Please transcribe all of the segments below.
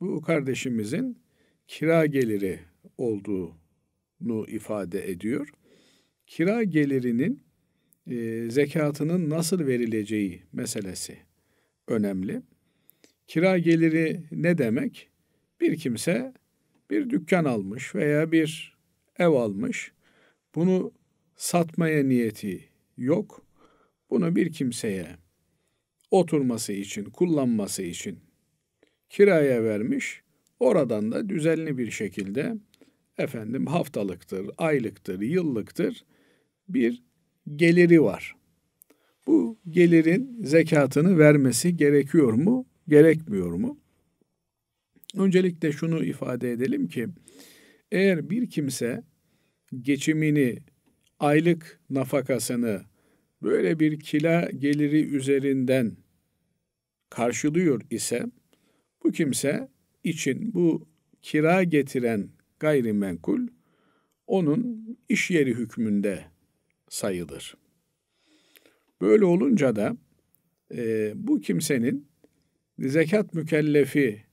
bu kardeşimizin kira geliri olduğunu ifade ediyor. Kira gelirinin e, zekatının nasıl verileceği meselesi önemli. Kira geliri ne demek? Bir kimse bir dükkan almış veya bir ev almış. Bunu satmaya niyeti yok. Bunu bir kimseye oturması için, kullanması için kiraya vermiş. Oradan da düzenli bir şekilde efendim haftalıktır, aylıktır, yıllıktır bir geliri var. Bu gelirin zekatını vermesi gerekiyor mu, gerekmiyor mu? Öncelikle şunu ifade edelim ki eğer bir kimse geçimini, aylık nafakasını böyle bir kila geliri üzerinden karşılıyor ise bu kimse için bu kira getiren gayrimenkul onun iş yeri hükmünde sayılır. Böyle olunca da e, bu kimsenin zekat mükellefi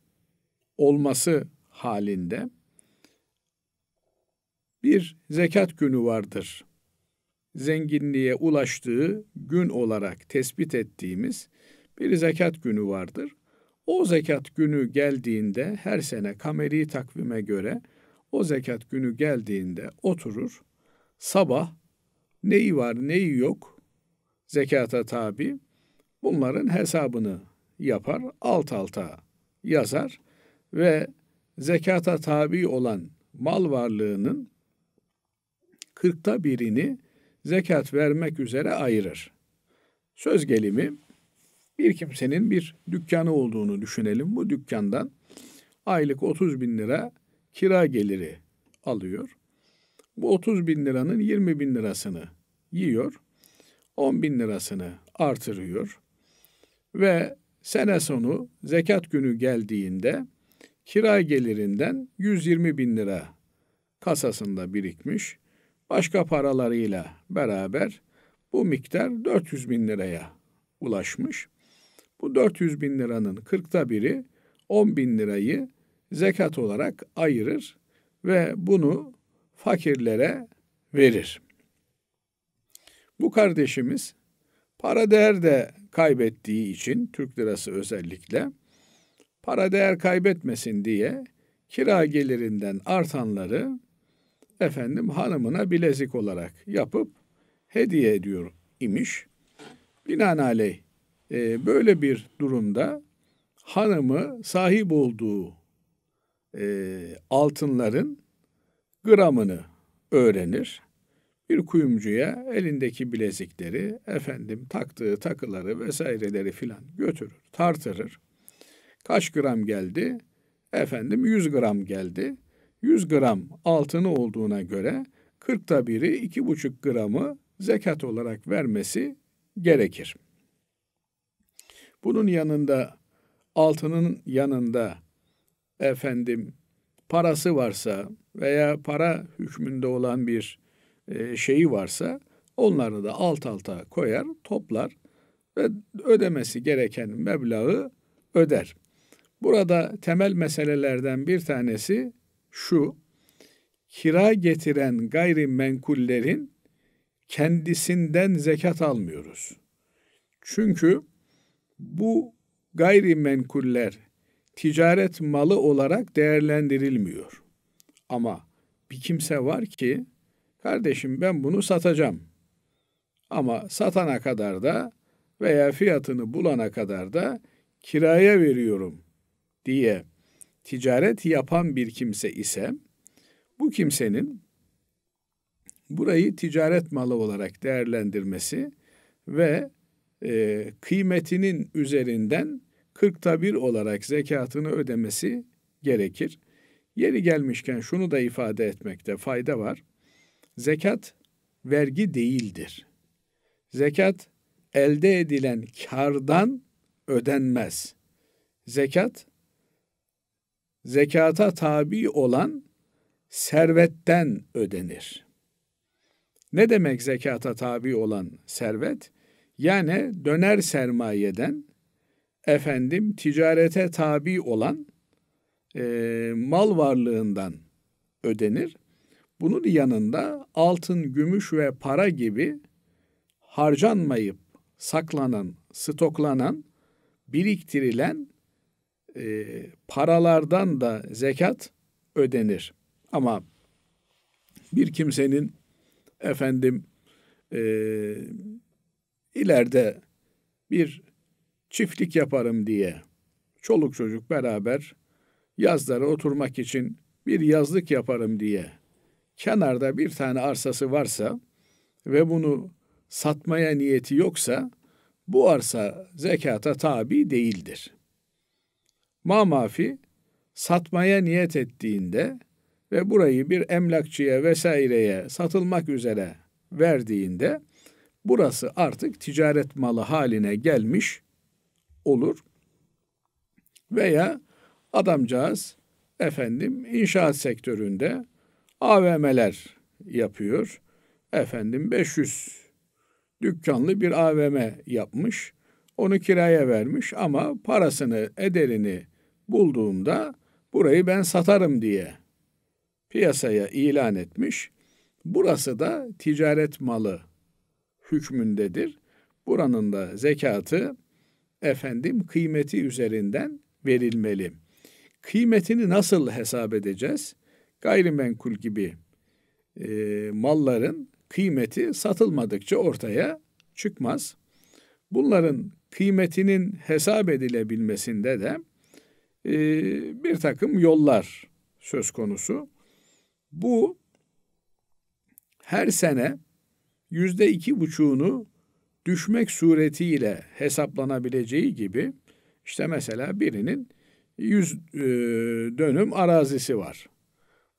olması halinde bir zekat günü vardır. Zenginliğe ulaştığı gün olarak tespit ettiğimiz bir zekat günü vardır. O zekat günü geldiğinde her sene kameri takvime göre o zekat günü geldiğinde oturur. Sabah neyi var neyi yok zekata tabi bunların hesabını yapar alt alta yazar ve zekata tabi olan mal varlığının kırkta birini zekat vermek üzere ayırır. Söz gelimi bir kimsenin bir dükkanı olduğunu düşünelim. Bu dükkandan aylık 30 bin lira kira geliri alıyor. Bu 30 bin liranın 20 bin lirasını yiyor. 10 bin lirasını artırıyor. Ve sene sonu zekat günü geldiğinde kira gelirinden 120 bin lira kasasında birikmiş. Başka paralarıyla beraber bu miktar 400 bin liraya ulaşmış. Bu 400 bin liranın 40'ta biri 10 bin lirayı zekat olarak ayırır ve bunu fakirlere verir. Bu kardeşimiz para değer de kaybettiği için Türk lirası özellikle para değer kaybetmesin diye kira gelirinden artanları efendim hanımına bilezik olarak yapıp hediye ediyor imiş. Binaenaleyh e, böyle bir durumda hanımı sahip olduğu e, altınların gramını öğrenir. Bir kuyumcuya elindeki bilezikleri, efendim taktığı takıları vesaireleri filan götürür, tartırır. Kaç gram geldi? Efendim 100 gram geldi. 100 gram altını olduğuna göre 40'ta biri 2,5 gramı zekat olarak vermesi gerekir. Bunun yanında altının yanında efendim parası varsa veya para hükmünde olan bir e, şeyi varsa onları da alt alta koyar, toplar ve ödemesi gereken meblağı öder. Burada temel meselelerden bir tanesi şu, kira getiren gayrimenkullerin kendisinden zekat almıyoruz. Çünkü bu gayrimenkuller ticaret malı olarak değerlendirilmiyor. Ama bir kimse var ki kardeşim ben bunu satacağım. Ama satana kadar da veya fiyatını bulana kadar da kiraya veriyorum diye ticaret yapan bir kimse ise bu kimsenin burayı ticaret malı olarak değerlendirmesi ve e, kıymetinin üzerinden kırkta bir olarak zekatını ödemesi gerekir. Yeri gelmişken şunu da ifade etmekte fayda var. Zekat vergi değildir. Zekat elde edilen kardan ödenmez. Zekat zekata tabi olan servetten ödenir. Ne demek zekata tabi olan servet? Yani döner sermayeden efendim ticarete tabi olan e, mal varlığından ödenir. Bunun yanında altın, gümüş ve para gibi harcanmayıp saklanan, stoklanan, biriktirilen e, paralardan da zekat ödenir. Ama bir kimsenin efendim e, ileride bir çiftlik yaparım diye çoluk çocuk beraber yazlara oturmak için bir yazlık yaparım diye kenarda bir tane arsası varsa ve bunu satmaya niyeti yoksa bu arsa zekata tabi değildir. Ma mafi satmaya niyet ettiğinde ve burayı bir emlakçıya vesaireye satılmak üzere verdiğinde Burası artık ticaret malı haline gelmiş olur. Veya adamcağız efendim inşaat sektöründe AVM'ler yapıyor. Efendim 500 dükkanlı bir AVM yapmış. Onu kiraya vermiş ama parasını, ederini bulduğunda burayı ben satarım diye piyasaya ilan etmiş. Burası da ticaret malı hükmündedir. Buranın da zekatı efendim kıymeti üzerinden verilmeli. Kıymetini nasıl hesap edeceğiz? Gayrimenkul gibi e, malların kıymeti satılmadıkça ortaya çıkmaz. Bunların kıymetinin hesap edilebilmesinde de e, bir takım yollar söz konusu. Bu her sene yüzde iki buçuğunu düşmek suretiyle hesaplanabileceği gibi işte mesela birinin yüz e, dönüm arazisi var.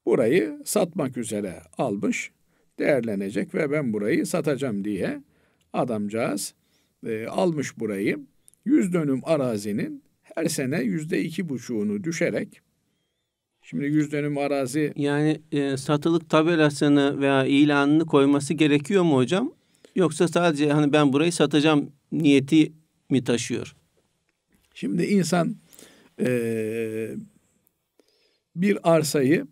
Burayı satmak üzere almış, değerlenecek ve ben burayı satacağım diye adamcağız e, almış burayı. Yüz dönüm arazinin her sene yüzde iki buçuğunu düşerek Şimdi yüz dönüm arazi. Yani e, satılık tabelasını veya ilanını koyması gerekiyor mu hocam? Yoksa sadece hani ben burayı satacağım niyeti mi taşıyor? Şimdi insan e, bir arsayı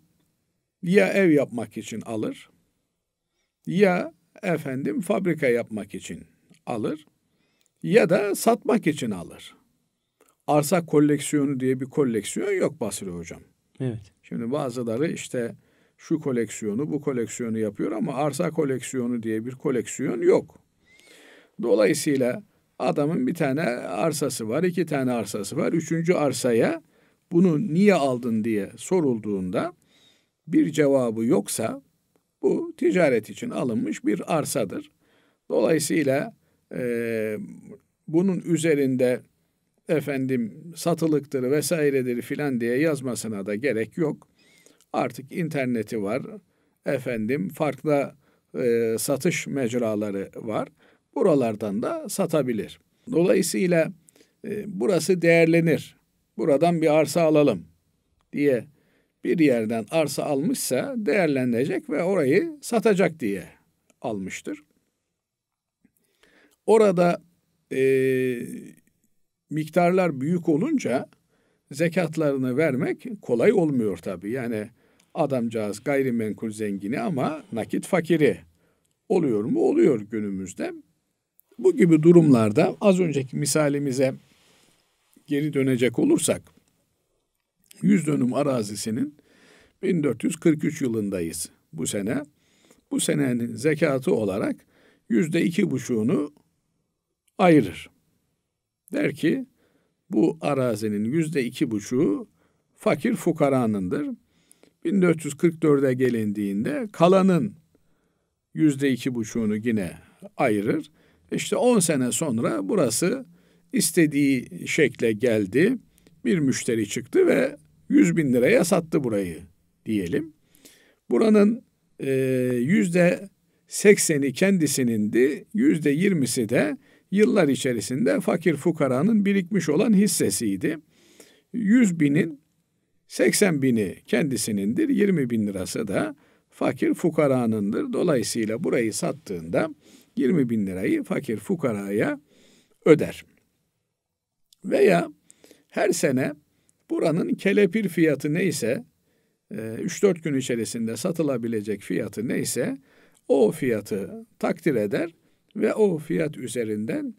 ya ev yapmak için alır ya efendim fabrika yapmak için alır ya da satmak için alır. Arsa koleksiyonu diye bir koleksiyon yok Basri Hocam. Evet. Şimdi bazıları işte şu koleksiyonu, bu koleksiyonu yapıyor ama arsa koleksiyonu diye bir koleksiyon yok. Dolayısıyla adamın bir tane arsası var, iki tane arsası var. Üçüncü arsaya bunu niye aldın diye sorulduğunda bir cevabı yoksa bu ticaret için alınmış bir arsadır. Dolayısıyla e, bunun üzerinde efendim satılıktır vesairedir filan diye yazmasına da gerek yok. Artık interneti var. Efendim farklı e, satış mecraları var. Buralardan da satabilir. Dolayısıyla e, burası değerlenir. Buradan bir arsa alalım diye bir yerden arsa almışsa değerlenecek ve orayı satacak diye almıştır. Orada e, miktarlar büyük olunca zekatlarını vermek kolay olmuyor tabii. Yani adamcağız gayrimenkul zengini ama nakit fakiri oluyor mu? Oluyor günümüzde. Bu gibi durumlarda az önceki misalimize geri dönecek olursak 100 dönüm arazisinin 1443 yılındayız bu sene. Bu senenin zekatı olarak yüzde iki buçuğunu ayırır. Der ki bu arazinin yüzde iki buçuğu fakir fukaranındır. 1444'e gelindiğinde kalanın yüzde iki buçuğunu yine ayırır. İşte 10 sene sonra burası istediği şekle geldi. Bir müşteri çıktı ve 100 bin liraya sattı burayı diyelim. Buranın yüzde sekseni kendisinindi, yüzde yirmisi de yıllar içerisinde fakir fukaranın birikmiş olan hissesiydi. 100 binin 80 bini kendisinindir, 20 bin lirası da fakir fukaranındır. Dolayısıyla burayı sattığında 20 bin lirayı fakir fukaraya öder. Veya her sene buranın kelepir fiyatı neyse, 3-4 e, gün içerisinde satılabilecek fiyatı neyse o fiyatı takdir eder ve o fiyat üzerinden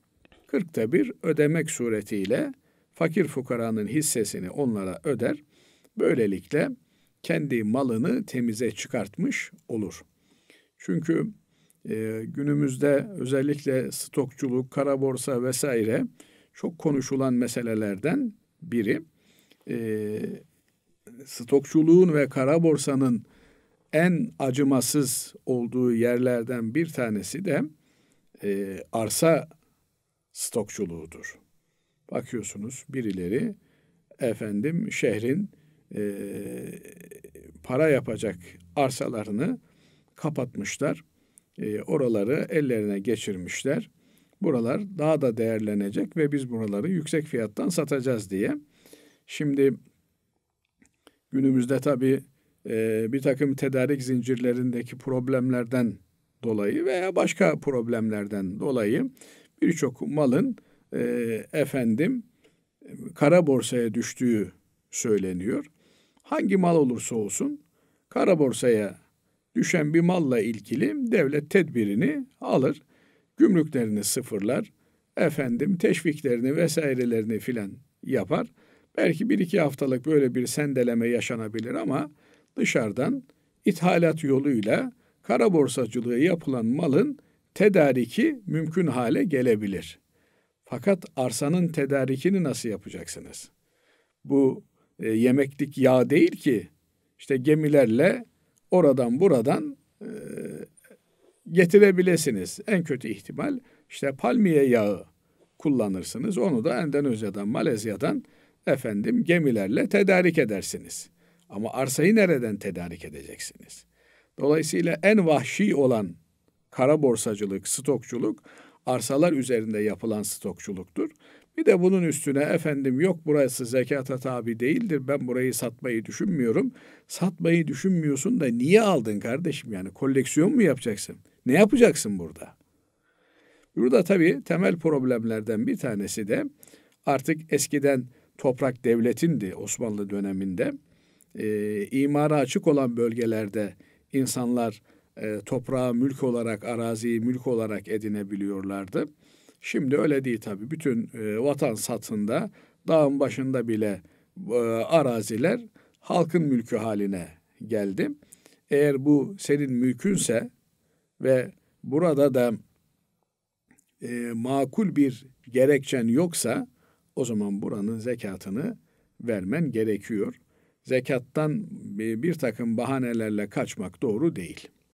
kırkta bir ödemek suretiyle fakir fukaranın hissesini onlara öder. Böylelikle kendi malını temize çıkartmış olur. Çünkü e, günümüzde özellikle stokçuluk, kara borsa vesaire çok konuşulan meselelerden biri. E, stokçuluğun ve kara borsanın en acımasız olduğu yerlerden bir tanesi de e, arsa stokçuluğudur. Bakıyorsunuz birileri efendim şehrin e, para yapacak arsalarını kapatmışlar. E, oraları ellerine geçirmişler. Buralar daha da değerlenecek ve biz buraları yüksek fiyattan satacağız diye. Şimdi günümüzde tabii e, bir takım tedarik zincirlerindeki problemlerden dolayı veya başka problemlerden dolayı birçok malın e, efendim kara borsaya düştüğü söyleniyor. Hangi mal olursa olsun kara borsaya düşen bir malla ilgili devlet tedbirini alır. Gümrüklerini sıfırlar. Efendim teşviklerini vesairelerini filan yapar. Belki bir iki haftalık böyle bir sendeleme yaşanabilir ama dışarıdan ithalat yoluyla kara borsacılığı yapılan malın tedariki mümkün hale gelebilir. Fakat arsanın tedarikini nasıl yapacaksınız? Bu e, yemeklik yağ değil ki işte gemilerle oradan buradan e, getirebilirsiniz. En kötü ihtimal işte palmiye yağı kullanırsınız. Onu da Endonezya'dan, Malezya'dan efendim gemilerle tedarik edersiniz. Ama arsayı nereden tedarik edeceksiniz? Dolayısıyla en vahşi olan kara borsacılık, stokçuluk arsalar üzerinde yapılan stokçuluktur. Bir de bunun üstüne efendim yok burası zekata tabi değildir. Ben burayı satmayı düşünmüyorum. Satmayı düşünmüyorsun da niye aldın kardeşim yani koleksiyon mu yapacaksın? Ne yapacaksın burada? Burada tabii temel problemlerden bir tanesi de artık eskiden toprak devletindi Osmanlı döneminde. E, imara açık olan bölgelerde insanlar e, toprağı mülk olarak, araziyi mülk olarak edinebiliyorlardı. Şimdi öyle değil tabii. Bütün e, vatan satında, dağın başında bile e, araziler halkın mülkü haline geldi. Eğer bu senin mülkünse ve burada da e, makul bir gerekçen yoksa o zaman buranın zekatını vermen gerekiyor zekattan bir takım bahanelerle kaçmak doğru değil.